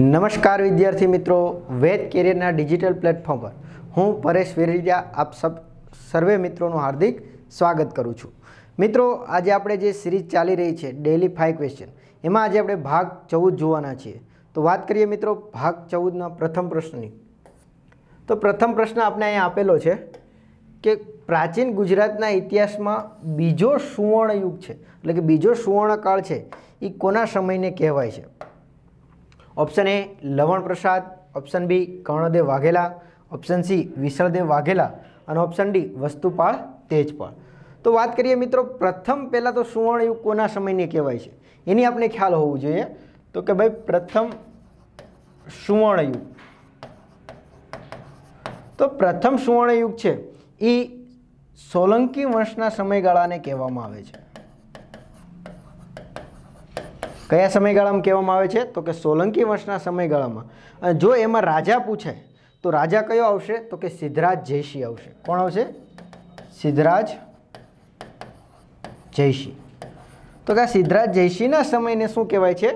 નમસ્કાર વિદ્યાર્થી મિત્રો વેદ કેરિયરના ડિજિટલ પ્લેટફોર્મ પર હું પરેશ વેરિયા આપ સબ સર્વે મિત્રોનું હાર્દિક સ્વાગત કરું છું મિત્રો આજે આપણે જે સિરીઝ ચાલી રહી છે ડેલી ફાઇવ ક્વેશ્ચન એમાં આજે આપણે ભાગ ચૌદ જોવાના છીએ તો વાત કરીએ મિત્રો ભાગ ચૌદના પ્રથમ પ્રશ્નની તો પ્રથમ પ્રશ્ન આપણે અહીંયા આપેલો છે કે પ્રાચીન ગુજરાતના ઇતિહાસમાં બીજો સુવર્ણયુગ છે એટલે કે બીજો સુવર્ણકાળ છે એ કોના સમયને કહેવાય છે option A Lavan Prasad option B Karnadev Vaghela option C Visaldev Vaghela અને ઓપ્શન ડી વસ્તુપાળ તેજપાળ તો વાત કરીએ મિત્રો પ્રથમ પહેલાં તો સુવર્ણયુગ કોના સમયને કહેવાય છે એની આપણે ખ્યાલ હોવું જોઈએ તો કે ભાઈ પ્રથમ સુવર્ણયુગ તો પ્રથમ સુવર્ણયુગ છે એ સોલંકી વંશના સમયગાળાને કહેવામાં આવે છે કયા સમયગાળામાં કહેવામાં આવે છે તો કે સોલંકી વંશના સમયગાળામાં જો એમાં રાજા પૂછે તો રાજા કયો આવશે તો કે સિદ્ધરાજ જયસિંહ આવશે કોણ આવશે સિદ્ધરાજ જયસિંહ તો કે આ સિદ્ધરાજ જયસિંહના સમયને શું કહેવાય છે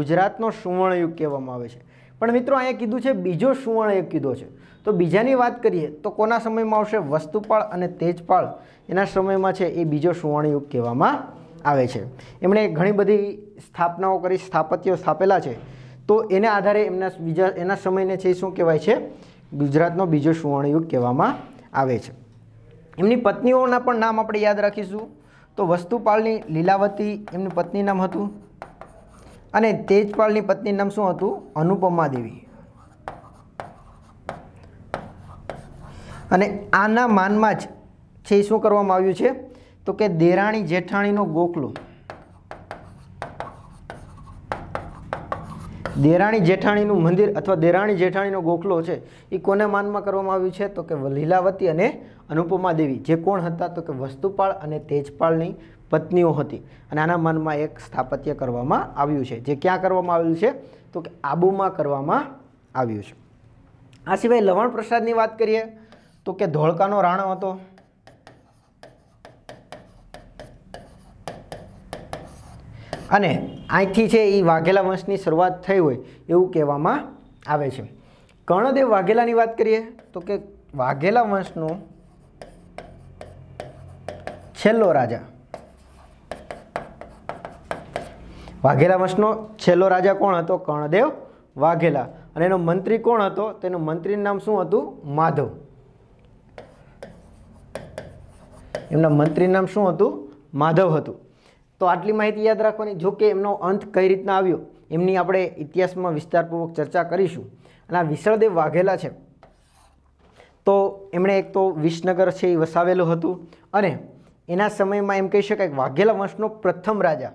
ગુજરાતનો સુવર્ણયુગ કહેવામાં આવે છે પણ મિત્રો અહીંયા કીધું છે બીજો સુવર્ણયુગ કીધો છે તો બીજાની વાત કરીએ તો કોના સમયમાં આવશે વસ્તુપાળ અને તેજપાળ એના સમયમાં છે એ બીજો સુવર્ણયુગ કહેવામાં આવે છે એમણે ઘણી બધી સ્થાપનાઓ કરી સ્થાપત્યો સ્થાપેલા છે તો એના આધારે એમના બીજા એના સમયને છે શું કહેવાય છે ગુજરાતનો બીજો સુવર્ણયુગ કહેવામાં આવે છે એમની પત્નીઓના પણ નામ આપણે યાદ રાખીશું તો વસ્તુપાલની લીલાવતી એમનું પત્ની નામ હતું અને તેજપાલની પત્ની નામ શું હતું અનુપમા દેવી અને આના માનમાં જ છે શું કરવામાં આવ્યું છે તો કે દેરાણી જેઠાણીનો ગોખલો દેરાણી જેઠાણીનું મંદિર અથવા દેરાણી જેઠાણીનો ગોખલો છે એ કોને માનમાં કરવામાં આવ્યું છે તો કે લીલાવતી અને અનુપમા દેવી જે કોણ હતા તો કે વસ્તુપાળ અને તેજપાળની પત્નીઓ હતી અને આના માનમાં એક સ્થાપત્ય કરવામાં આવ્યું છે જે ક્યાં કરવામાં આવ્યું છે તો કે આબુમાં કરવામાં આવ્યું છે આ સિવાય લવણ પ્રસાદની વાત કરીએ તો કે ધોળકાનો રાણો હતો અને અહીંથી છે એ વાઘેલા વંશની શરૂઆત થઈ હોય એવું કહેવામાં આવે છે કર્ણદેવ વાઘેલાની વાત કરીએ તો કે વાઘેલા વંશનો છેલ્લો રાજા વાઘેલા વંશનો છેલ્લો રાજા કોણ હતો કર્ણદેવ વાઘેલા અને એનો મંત્રી કોણ હતો તેનું મંત્રીનું નામ શું હતું માધવ એમના મંત્રીનું નામ શું હતું માધવ હતું તો આટલી માહિતી યાદ રાખવાની જો કે એમનો અંત કઈ રીતના આવ્યો એમની આપણે ઇતિહાસમાં વિસ્તારપૂર્વક ચર્ચા કરીશું અને આ વિસળદેવ વાઘેલા છે તો એમણે એક તો વિસનગર છે એ વસાવેલું હતું અને એના સમયમાં એમ કહી શકાય વાઘેલા વંશનો પ્રથમ રાજા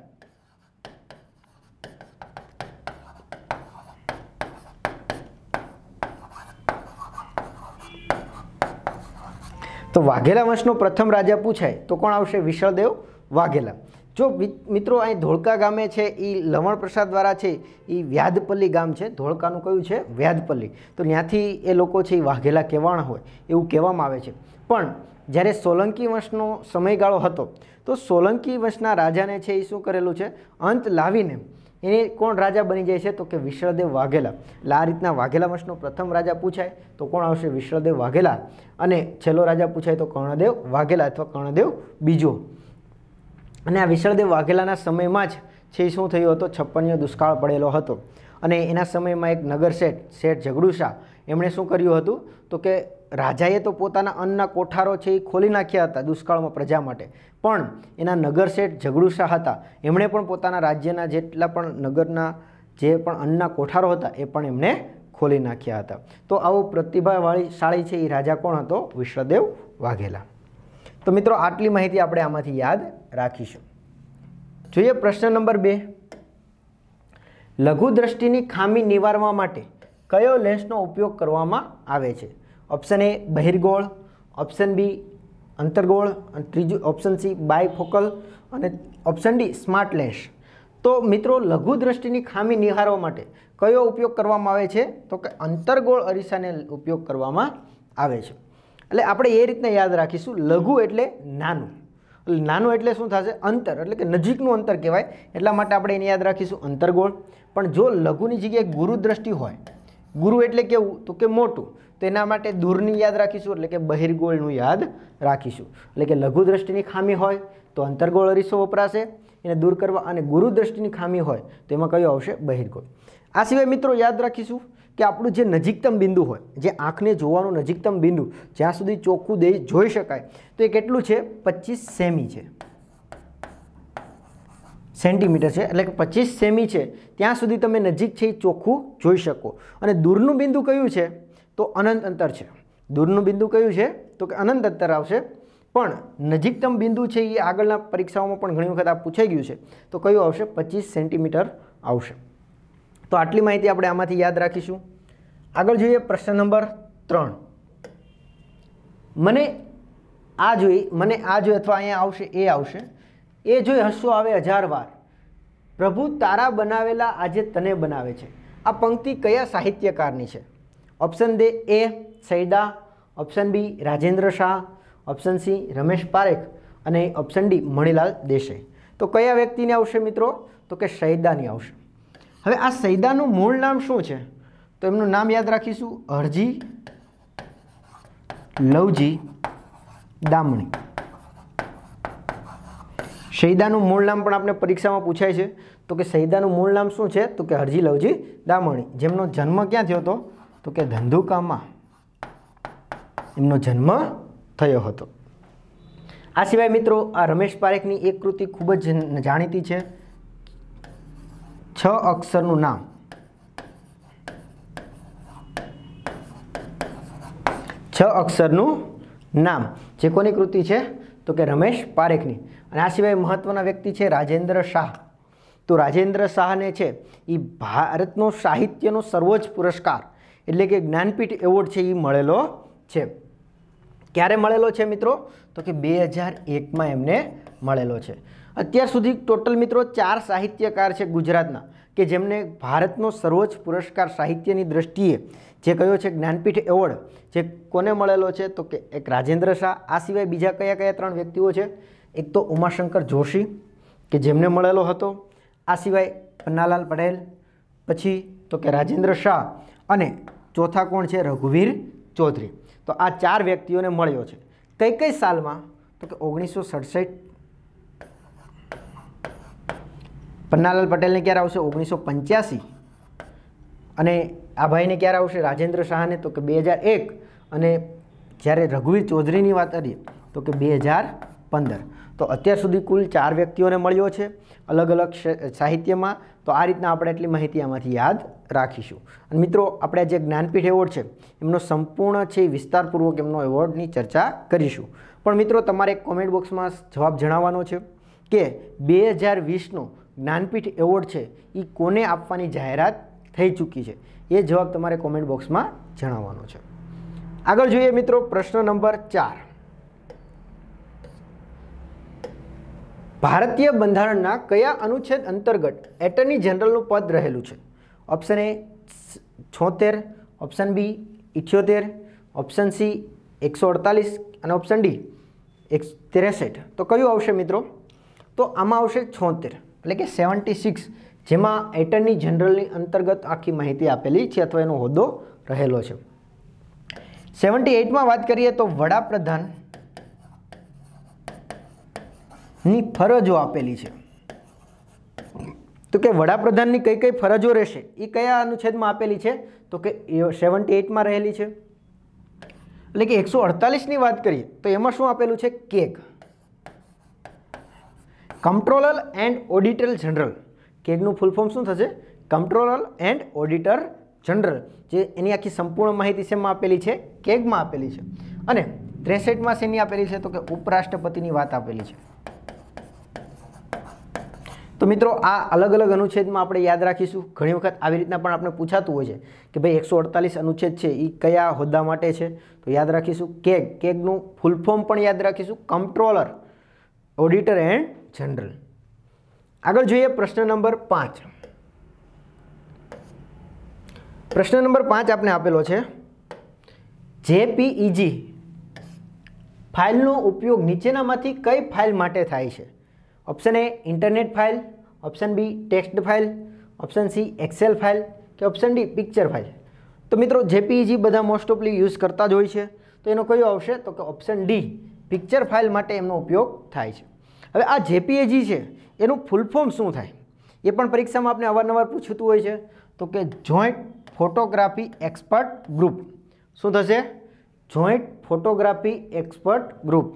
તો વાઘેલા વંશનો પ્રથમ રાજા પૂછાય તો કોણ આવશે વિસળદેવ વાઘેલા જો મિત્રો અહીં ધોળકા ગામે છે એ લવણ પ્રસાદ દ્વારા છે એ વ્યાધપલ્લી ગામ છે ધોળકાનું કયું છે વ્યાધપલ્લી તો ત્યાંથી એ લોકો છે એ વાઘેલા કહેવાણ હોય એવું કહેવામાં આવે છે પણ જ્યારે સોલંકી વંશનો સમયગાળો હતો તો સોલંકી વંશના રાજાને છે એ શું કરેલું છે અંત લાવીને એને કોણ રાજા બની જાય છે તો કે વિશ્વદેવ વાઘેલા એટલે આ રીતના વાઘેલા વંશનો પ્રથમ રાજા પૂછાય તો કોણ આવશે વિશ્વદેવ વાઘેલા અને છેલ્લો રાજા પૂછાય તો કર્ણદેવ વાઘેલા અથવા કર્ણદેવ બીજો અને આ વિસળદેવ વાઘેલાના સમયમાં જ છે શું થયો હતો છપ્પનિયો દુષ્કાળ પડેલો હતો અને એના સમયમાં એક નગર શેઠ શેઠ ઝઘડુશા એમણે શું કર્યું હતું તો કે રાજાએ તો પોતાના અન્નના કોઠારો છે એ ખોલી નાખ્યા હતા દુષ્કાળમાં પ્રજા માટે પણ એના નગર શેઠ ઝઘડુશા હતા એમણે પણ પોતાના રાજ્યના જેટલા પણ નગરના જે પણ અન્નના કોઠારો હતા એ પણ એમણે ખોલી નાખ્યા હતા તો આવો પ્રતિભાવાળી શાળી છે એ રાજા કોણ હતો વિશ્વદેવ વાઘેલા તો મિત્રો આટલી માહિતી આપણે આમાંથી યાદ રાખીશું જોઈએ પ્રશ્ન નંબર બે લઘુ દ્રષ્ટિની ખામી નિવારવા માટે કયો લેન્સનો ઉપયોગ કરવામાં આવે છે ઓપ્શન એ બહિર્ગોળ ઓપ્શન બી અંતર્ગોળ અને ત્રીજું ઓપ્શન સી બાયફોકલ અને ઓપ્શન ડી સ્માર્ટ લેન્સ તો મિત્રો લઘુ દ્રષ્ટિની ખામી નિહારવા માટે કયો ઉપયોગ કરવામાં આવે છે તો કે અંતર્ગોળ અરીસાને ઉપયોગ કરવામાં આવે છે એટલે આપણે એ રીતના યાદ રાખીશું લઘુ એટલે નાનું નાનું એટલે શું થશે અંતર એટલે કે નજીકનું અંતર કહેવાય એટલા માટે આપણે એને યાદ રાખીશું અંતરગોળ પણ જો લઘુની જગ્યાએ ગુરુ દ્રષ્ટિ હોય ગુરુ એટલે કેવું તો કે મોટું તો એના માટે દૂરની યાદ રાખીશું એટલે કે બહિર્ગોળનું યાદ રાખીશું એટલે કે લઘુ દ્રષ્ટિની ખામી હોય તો અંતરગોળ અરીસો વપરાશે એને દૂર કરવા અને ગુરુ દ્રષ્ટિની ખામી હોય તો એમાં કયો આવશે બહિર્ગોળ આ સિવાય મિત્રો યાદ રાખીશું કે આપણું જે નજીકતમ બિંદુ હોય જે આંખને જોવાનું નજીકતમ બિંદુ જ્યાં સુધી ચોખ્ખું દેહ જોઈ શકાય તો એ કેટલું છે પચીસ સેમી છે સેન્ટીમીટર છે એટલે કે પચીસ સેમી છે ત્યાં સુધી તમે નજીક છે એ ચોખ્ખું જોઈ શકો અને દૂરનું બિંદુ કયું છે તો અનંત અંતર છે દૂરનું બિંદુ કયું છે તો કે અનંત અંતર આવશે પણ નજીકતમ બિંદુ છે એ આગળના પરીક્ષાઓમાં પણ ઘણી વખત આ પૂછાઈ ગયું છે તો કયું આવશે પચીસ સેન્ટીમીટર આવશે તો આટલી માહિતી આપણે આમાંથી યાદ રાખીશું આગળ જોઈએ પ્રશ્ન નંબર ત્રણ મને આ જોઈ મને આ જોઈ અથવા અહીંયા આવશે એ આવશે એ જોઈ હસવો આવે હજાર વાર પ્રભુ તારા બનાવેલા આજે તને બનાવે છે આ પંક્તિ કયા સાહિત્યકારની છે ઓપ્શન દે એ સૈદા option B Rajendra Shah option C Ramesh Parekh અને ઓપ્શન ડી મણિલાલ દેસાઈ તો કયા વ્યક્તિને આવશે મિત્રો તો કે સૈદાની આવશે હવે આ સૈદાનું મૂળ નામ શું છે તો એમનું નામ યાદ રાખીશું હરજી લવજી દામણી સૈદાનું મૂળ નામ પણ આપણે પરીક્ષામાં પૂછાય છે તો કે સૈદાનું મૂળ નામ શું છે તો કે હરજી લવજી દામણી જેમનો જન્મ ક્યાં થયો હતો તો કે ધંધુકામાં એમનો જન્મ થયો હતો આ સિવાય મિત્રો આ રમેશ પારેખની એક કૃતિ ખૂબ જ જાણીતી છે છ અક્ષરનું નામ છ અક્ષરનું નામ જે કોની કૃતિ છે તો કે રમેશ પારેખની અને આ સિવાય મહત્ત્વના વ્યક્તિ છે રાજેન્દ્ર શાહ તો રાજેન્દ્ર શાહને છે એ ભારતનો સાહિત્યનો સર્વોચ્ચ પુરસ્કાર એટલે કે જ્ઞાનપીઠ એવોર્ડ છે એ મળેલો છે ક્યારે મળેલો છે મિત્રો તો કે બે હજાર એકમાં એમને મળેલો છે અત્યાર સુધી ટોટલ મિત્રો ચાર સાહિત્યકાર છે ગુજરાતના કે જેમને ભારતનો સર્વોચ્ચ પુરસ્કાર સાહિત્યની દૃષ્ટિએ જે કયો છે જ્ઞાનપીઠ એવોર્ડ જે કોને મળેલો છે તો કે એક રાજેન્દ્ર શાહ આ સિવાય બીજા કયા કયા ત્રણ વ્યક્તિઓ છે એક તો ઉમાશંકર જોશી કે જેમને મળેલો હતો આ સિવાય પન્નાલાલ પટેલ પછી તો કે રાજેન્દ્ર શાહ અને ચોથા કોણ છે રઘુવીર ચૌધરી તો આ ચાર વ્યક્તિઓને મળ્યો છે કઈ કઈ સાલમાં તો કે ઓગણીસો સડસઠ પન્નાલાલ પટેલને ક્યારે આવશે ઓગણીસો પંચ્યાસી અને આ ભાઈને ક્યારે આવશે રાજેન્દ્ર શાહને તો કે બે હજાર એક અને જ્યારે રઘુવીર ચૌધરીની વાત કરીએ તો કે બે હજાર પંદર તો અત્યાર સુધી કુલ ચાર વ્યક્તિઓને મળ્યો છે અલગ અલગ સાહિત્યમાં તો આ રીતના આપણે એટલી માહિતી આમાંથી યાદ રાખીશું અને મિત્રો આપણે જે જ્ઞાનપીઠ એવોર્ડ છે એમનો સંપૂર્ણ છે વિસ્તારપૂર્વક એમનો એવોર્ડની ચર્ચા કરીશું પણ મિત્રો તમારે એક કોમેન્ટ બોક્સમાં જવાબ જણાવવાનો છે કે બે હજાર વીસનો જ્ઞાનપીઠ એવોર્ડ છે એ કોને આપવાની જાહેરાત થઈ ચૂકી છે એ જવાબ તમારે કોમેન્ટ બોક્સમાં જણાવવાનો છે આગળ જોઈએ મિત્રો પ્રશ્ન નંબર ચાર ભારતીય બંધારણના કયા અનુચ્છેદ અંતર્ગત એટર્ની જનરલનું પદ રહેલું છે ઓપ્શન એ છોતેર ઓપ્શન બી ઇઠ્યોતેર ઓપ્શન સી એકસો અડતાલીસ અને ઓપ્શન ડી એક ત્રેસઠ તો કયું આવશે મિત્રો તો આમાં આવશે છોતેર એટલે કે સેવન્ટી સિક્સ જેમાં એટર્ની જનરલની અંતર્ગત આખી માહિતી આપેલી છે અથવા એનો હોદ્દો રહેલો છે સેવન્ટી એઇટમાં વાત કરીએ તો વડાપ્રધાનની ફરજો આપેલી છે તો કે વડાપ્રધાનની કઈ કઈ ફરજો રહેશે એ કયા અનુચ્છેદમાં આપેલી છે તો કે સેવન્ટી એઇટમાં રહેલી છે એટલે કે એકસો અડતાલીસની વાત કરીએ તો એમાં શું આપેલું છે CAG controller and auditor general કેગનું ફૂલ ફોર્મ શું થશે કંટ્રોલર એન્ડ ઓડિટર જનરલ જે એની આખી સંપૂર્ણ માહિતી શેમાં આપેલી છે કેગમાં આપેલી છે અને ત્રેસઠમાં શેની આપેલી છે તો કે ઉપરાષ્ટ્રપતિની વાત આપેલી છે તો મિત્રો આ અલગ અલગ અનુચ્છેદમાં આપણે યાદ રાખીશું ઘણી વખત આવી રીતના પણ આપણે પૂછાતું હોય છે કે ભાઈ એકસો અડતાલીસ અનુચ્છેદ છે એ કયા હોદ્દા માટે છે તો યાદ રાખીશું કેગ કેગનું ફૂલ ફોર્મ પણ યાદ રાખીશું કંટ્રોલર ઓડિટર એન્ડ જનરલ આગળ જોઈએ પ્રશ્ન નંબર પાંચ પ્રશ્ન નંબર પાંચ આપને આપેલો છે જેપીઈજી ફાઇલનો ઉપયોગ નીચેનામાંથી કઈ ફાઇલ માટે થાય છે option A internet file option B text file option C excel file કે ઓપ્શન ડી પિક્ચર ફાઇલ તો મિત્રો જેપીઈજી બધા મોસ્ટ ઓફલી યુઝ કરતા જ હોય છે તો એનો કયો આવશે તો કે ઓપ્શન ડી પિક્ચર ફાઇલ માટે એમનો ઉપયોગ થાય છે હવે આ જેપીએજી છે એનું ફૂલ ફોર્મ શું થાય એ પણ પરીક્ષામાં આપણે અવારનવાર પૂછતું હોય છે તો કે જોઈન્ટ ફોટોગ્રાફી એક્સપર્ટ ગ્રુપ શું થશે જોઈન્ટ ફોટોગ્રાફી એક્સપર્ટ ગ્રુપ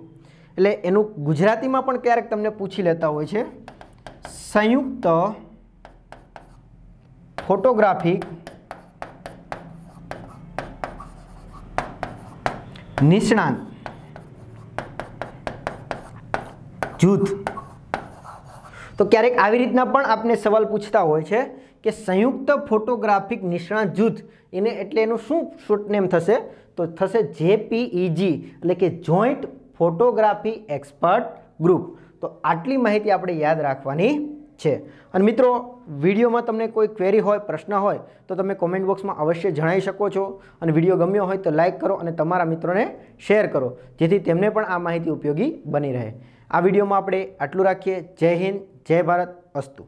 એટલે એનું ગુજરાતીમાં પણ ક્યારેક તમને પૂછી લેતા હોય છે સંયુક્ત ફોટોગ્રાફિક નિષ્ણાંત જૂથ તો ક્યારેક આવી રીતના પણ આપને સવાલ પૂછતા હોય છે કે સંયુક્ત ફોટોગ્રાફિક નિષ્ણાત જૂથ એને એટલે એનું શું શોર્ટ નેમ થશે તો થશે જેપીઈજી એટલે કે જોઈન્ટ ફોટોગ્રાફી એક્સપર્ટ ગ્રુપ તો આટલી માહિતી આપણે યાદ રાખવાની છે અને મિત્રો વિડીયોમાં તમને કોઈ ક્વેરી હોય પ્રશ્ન હોય તો તમે કોમેન્ટ બોક્સમાં અવશ્ય જણાવી શકો છો અને વિડીયો ગમ્યો હોય તો લાઇક કરો અને તમારા મિત્રોને શેર કરો જેથી તેમને પણ આ માહિતી ઉપયોગી બની રહે આ વિડીયોમાં આપણે આટલું રાખીએ જય હિન્દ જય ભારત અસ્તુ